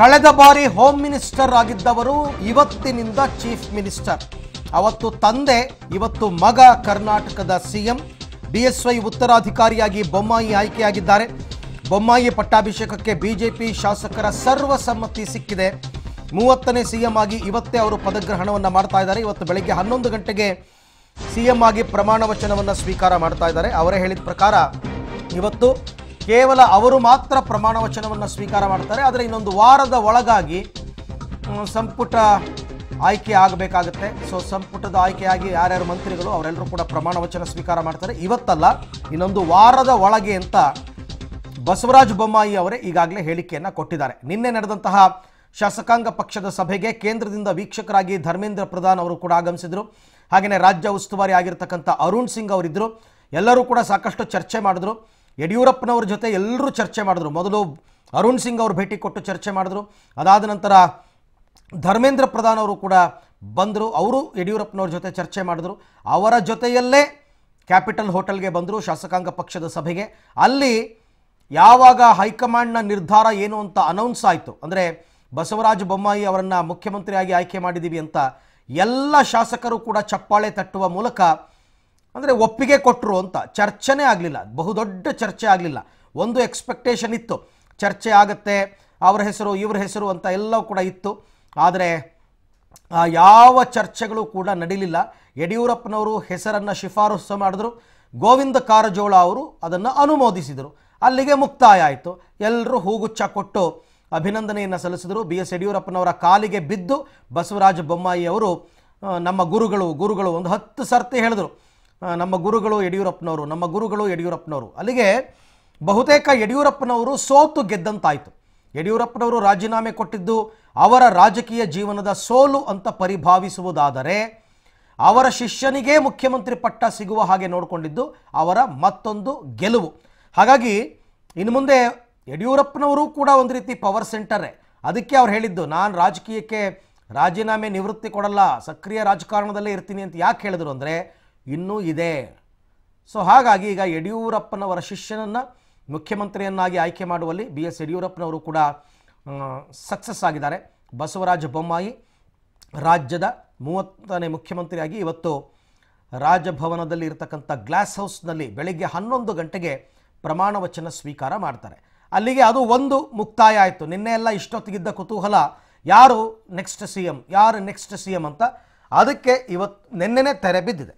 ಕಳೆದ ಬಾರಿ home minister ಆಗಿದ್ದವರು ಇವತ್ತಿನಿಂದ ಚೀಫ್ ಮಿನಿಸ್ಟರ್ ಅವತ್ತು ತಂದೆ ಇವತ್ತು ಮಗ ಕರ್ನಾಟಕದ ಸಿಎಂ ಬಿಎಸ್ವೈ ಉತ್ತರಾಧಿಕಾರಿಯಾಗಿ ಬೊಮ್ಮಾಯಿ ಆಯ್ಕೆಯಾಗಿದ್ದಾರೆ ಬೊಮ್ಮಾಯಿ ಪಟ್ಟಾಭಿಷೇಕಕ್ಕೆ ಬಿಜೆಪಿ ಶಾಸಕರ ಸರ್ವಸಮ್ಮತಿ ಸಿಕ್ಕಿದೆ ಮೂವತ್ತನೇ ಸಿಎಂ ಆಗಿ ಇವತ್ತೇ ಅವರು ಪದಗ್ರಹಣವನ್ನು ಮಾಡ್ತಾ ಇದ್ದಾರೆ ಇವತ್ತು ಬೆಳಗ್ಗೆ ಹನ್ನೊಂದು ಗಂಟೆಗೆ ಸಿಎಂ ಆಗಿ ಪ್ರಮಾಣ ವಚನವನ್ನು ಸ್ವೀಕಾರ ಮಾಡ್ತಾ ಇದ್ದಾರೆ ಅವರೇ ಹೇಳಿದ ಪ್ರಕಾರ ಇವತ್ತು ಕೇವಲ ಅವರು ಮಾತ್ರ ಪ್ರಮಾಣ ವಚನವನ್ನು ಸ್ವೀಕಾರ ಮಾಡ್ತಾರೆ ಆದರೆ ಇನ್ನೊಂದು ವಾರದ ಒಳಗಾಗಿ ಸಂಪುಟ ಆಯ್ಕೆ ಆಗಬೇಕಾಗುತ್ತೆ ಸೊ ಸಂಪುಟದ ಆಯ್ಕೆಯಾಗಿ ಯಾರ್ಯಾರು ಮಂತ್ರಿಗಳು ಅವರೆಲ್ಲರೂ ಕೂಡ ಪ್ರಮಾಣ ವಚನ ಸ್ವೀಕಾರ ಮಾಡ್ತಾರೆ ಇವತ್ತಲ್ಲ ಇನ್ನೊಂದು ವಾರದ ಒಳಗೆ ಅಂತ ಬಸವರಾಜ ಬೊಮ್ಮಾಯಿ ಅವರೇ ಈಗಾಗಲೇ ಹೇಳಿಕೆಯನ್ನು ಕೊಟ್ಟಿದ್ದಾರೆ ನಿನ್ನೆ ನಡೆದಂತಹ ಶಾಸಕಾಂಗ ಪಕ್ಷದ ಸಭೆಗೆ ಕೇಂದ್ರದಿಂದ ವೀಕ್ಷಕರಾಗಿ ಧರ್ಮೇಂದ್ರ ಪ್ರಧಾನ್ ಅವರು ಕೂಡ ಆಗಮಿಸಿದರು ಹಾಗೆಯೇ ರಾಜ್ಯ ಉಸ್ತುವಾರಿ ಆಗಿರ್ತಕ್ಕಂಥ ಅರುಣ್ ಸಿಂಗ್ ಅವರಿದ್ದರು ಎಲ್ಲರೂ ಕೂಡ ಸಾಕಷ್ಟು ಚರ್ಚೆ ಮಾಡಿದ್ರು ಯಡಿಯೂರಪ್ಪನವ್ರ ಜೊತೆ ಎಲ್ಲರೂ ಚರ್ಚೆ ಮಾಡಿದ್ರು ಮೊದಲು ಅರುಣ್ ಸಿಂಗ್ ಅವರು ಭೇಟಿ ಕೊಟ್ಟು ಚರ್ಚೆ ಮಾಡಿದ್ರು ಅದಾದ ನಂತರ ಧರ್ಮೇಂದ್ರ ಪ್ರಧಾನ್ ಅವರು ಕೂಡ ಬಂದರು ಅವರು ಯಡಿಯೂರಪ್ಪನವ್ರ ಜೊತೆ ಚರ್ಚೆ ಮಾಡಿದ್ರು ಅವರ ಜೊತೆಯಲ್ಲೇ ಕ್ಯಾಪಿಟಲ್ ಹೋಟೆಲ್ಗೆ ಬಂದರು ಶಾಸಕಾಂಗ ಪಕ್ಷದ ಸಭೆಗೆ ಅಲ್ಲಿ ಯಾವಾಗ ಹೈಕಮಾಂಡ್ನ ನಿರ್ಧಾರ ಏನು ಅಂತ ಅನೌನ್ಸ್ ಆಯಿತು ಅಂದರೆ ಬಸವರಾಜ ಬೊಮ್ಮಾಯಿ ಅವರನ್ನು ಮುಖ್ಯಮಂತ್ರಿಯಾಗಿ ಆಯ್ಕೆ ಮಾಡಿದ್ದೀವಿ ಅಂತ ಎಲ್ಲ ಶಾಸಕರು ಕೂಡ ಚಪ್ಪಾಳೆ ತಟ್ಟುವ ಮೂಲಕ ಅಂದರೆ ಒಪ್ಪಿಗೆ ಕೊಟ್ಟರು ಅಂತ ಚರ್ಚೆನೇ ಆಗಲಿಲ್ಲ ಬಹುದೊಡ್ಡ ಚರ್ಚೆ ಆಗಲಿಲ್ಲ ಒಂದು ಎಕ್ಸ್ಪೆಕ್ಟೇಷನ್ ಇತ್ತು ಚರ್ಚೆ ಆಗುತ್ತೆ ಅವರ ಹೆಸರು ಇವರ ಹೆಸರು ಅಂತ ಎಲ್ಲವೂ ಕೂಡ ಇತ್ತು ಆದರೆ ಯಾವ ಚರ್ಚೆಗಳು ಕೂಡ ನಡೀಲಿಲ್ಲ ಯಡಿಯೂರಪ್ಪನವರು ಹೆಸರನ್ನು ಶಿಫಾರಸು ಮಾಡಿದ್ರು ಗೋವಿಂದ ಕಾರಜೋಳ ಅವರು ಅದನ್ನು ಅನುಮೋದಿಸಿದರು ಅಲ್ಲಿಗೆ ಮುಕ್ತಾಯ ಆಯಿತು ಎಲ್ಲರೂ ಹೂಗುಚ್ಚ ಕೊಟ್ಟು ಅಭಿನಂದನೆಯನ್ನು ಸಲ್ಲಿಸಿದರು ಬಿ ಎಸ್ ಯಡಿಯೂರಪ್ಪನವರ ಕಾಲಿಗೆ ಬಿದ್ದು ಬಸವರಾಜ ಬೊಮ್ಮಾಯಿ ಅವರು ನಮ್ಮ ಗುರುಗಳು ಗುರುಗಳು ಒಂದು ಹತ್ತು ಸರ್ತಿ ಹೇಳಿದರು ನಮ್ಮ ಗುರುಗಳು ಯಡಿಯೂರಪ್ಪನವರು ನಮ್ಮ ಗುರುಗಳು ಯಡಿಯೂರಪ್ಪನವರು ಅಲ್ಲಿಗೆ ಬಹುತೇಕ ಯಡಿಯೂರಪ್ಪನವರು ಸೋತು ಗೆದ್ದಂತಾಯಿತು ಯಡಿಯೂರಪ್ಪನವರು ರಾಜೀನಾಮೆ ಕೊಟ್ಟಿದ್ದು ಅವರ ರಾಜಕೀಯ ಜೀವನದ ಸೋಲು ಅಂತ ಪರಿಭಾವಿಸುವುದಾದರೆ ಅವರ ಶಿಷ್ಯನಿಗೇ ಮುಖ್ಯಮಂತ್ರಿ ಪಟ್ಟ ಸಿಗುವ ಹಾಗೆ ನೋಡಿಕೊಂಡಿದ್ದು ಅವರ ಮತ್ತೊಂದು ಗೆಲುವು ಹಾಗಾಗಿ ಇನ್ನು ಮುಂದೆ ಯಡಿಯೂರಪ್ಪನವರು ಕೂಡ ಒಂದು ರೀತಿ ಪವರ್ ಸೆಂಟರೇ ಅದಕ್ಕೆ ಅವ್ರು ಹೇಳಿದ್ದು ನಾನು ರಾಜಕೀಯಕ್ಕೆ ರಾಜೀನಾಮೆ ನಿವೃತ್ತಿ ಕೊಡಲ್ಲ ಸಕ್ರಿಯ ರಾಜಕಾರಣದಲ್ಲೇ ಇರ್ತೀನಿ ಅಂತ ಯಾಕೆ ಹೇಳಿದ್ರು ಅಂದರೆ ಇನ್ನೂ ಇದೆ ಸೊ ಹಾಗಾಗಿ ಈಗ ಯಡಿಯೂರಪ್ಪನವರ ಶಿಷ್ಯನನ್ನು ಮುಖ್ಯಮಂತ್ರಿಯನ್ನಾಗಿ ಆಯ್ಕೆ ಮಾಡುವಲ್ಲಿ ಬಿ ಎಸ್ ಯಡಿಯೂರಪ್ಪನವರು ಕೂಡ ಸಕ್ಸಸ್ ಆಗಿದ್ದಾರೆ ಬಸವರಾಜ ಬೊಮ್ಮಾಯಿ ರಾಜ್ಯದ ಮೂವತ್ತನೇ ಮುಖ್ಯಮಂತ್ರಿಯಾಗಿ ಇವತ್ತು ರಾಜಭವನದಲ್ಲಿ ಇರತಕ್ಕಂಥ ಗ್ಲಾಸ್ ಹೌಸ್ನಲ್ಲಿ ಬೆಳಗ್ಗೆ ಹನ್ನೊಂದು ಗಂಟೆಗೆ ಪ್ರಮಾಣ ವಚನ ಸ್ವೀಕಾರ ಮಾಡ್ತಾರೆ ಅಲ್ಲಿಗೆ ಅದು ಒಂದು ಮುಕ್ತಾಯ ಆಯಿತು ನಿನ್ನೆ ಎಲ್ಲ ಇಷ್ಟೊತ್ತಿಗಿದ್ದ ಕುತೂಹಲ ಯಾರು ನೆಕ್ಸ್ಟ್ ಸಿ ಎಮ್ ಯಾರು ನೆಕ್ಸ್ಟ್ ಸಿ ಎಮ್ ಅಂತ ಅದಕ್ಕೆ ಇವತ್ತು ನಿನ್ನೆನೇ ತೆರೆ ಬಿದ್ದಿದೆ